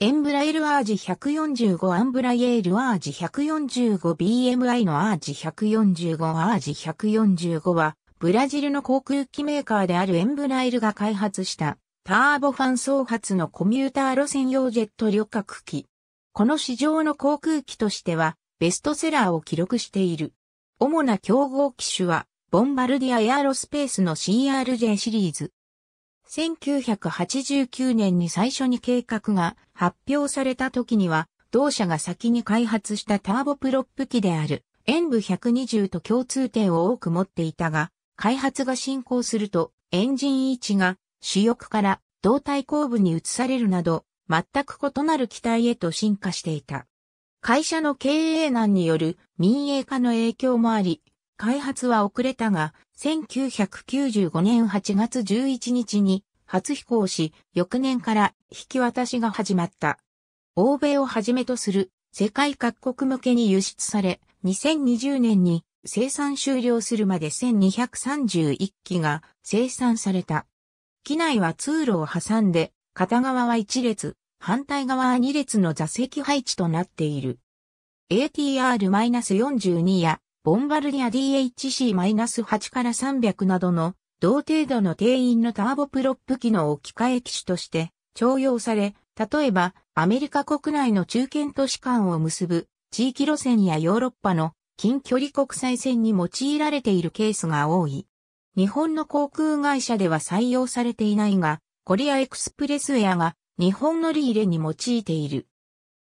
エンブラエルアージ145アンブラエールアージ 145BMI のアージ145アージ145は、ブラジルの航空機メーカーであるエンブラエルが開発したターボファン総発のコミューター路線用ジェット旅客機。この市場の航空機としてはベストセラーを記録している。主な競合機種はボンバルディアエアロスペースの CRJ シリーズ。1989年に最初に計画が発表された時には、同社が先に開発したターボプロップ機である、演武120と共通点を多く持っていたが、開発が進行すると、エンジン位置が主翼から胴体後部に移されるなど、全く異なる機体へと進化していた。会社の経営難による民営化の影響もあり、開発は遅れたが、1995年8月11日に初飛行し、翌年から引き渡しが始まった。欧米をはじめとする世界各国向けに輸出され、2020年に生産終了するまで1231機が生産された。機内は通路を挟んで、片側は1列、反対側は2列の座席配置となっている。ATR-42 やボンバルディア DHC-8 から300などの同程度の定員のターボプロップ機能を機械機種として徴用され、例えばアメリカ国内の中堅都市間を結ぶ地域路線やヨーロッパの近距離国際線に用いられているケースが多い。日本の航空会社では採用されていないが、コリアエクスプレスエアが日本乗り入れに用いている。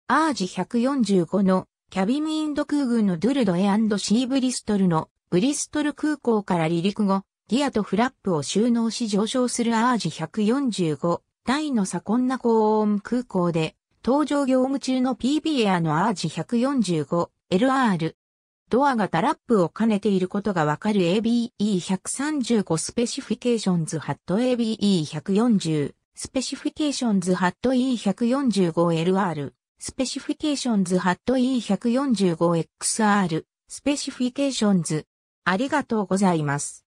アージ145のキャビンインド空軍のドゥルドエシーブリストルのブリストル空港から離陸後、ギアとフラップを収納し上昇するアージ145、大のサコンナ高音空港で、搭乗業務中の PB エアのアージ145、LR。ドアがタラップを兼ねていることがわかる ABE135 スペシフィケーションズハット ABE140 スペシフィケーションズハット E145LR。スペシフィケーションズハット E145XR スペシフィケーションズありがとうございます。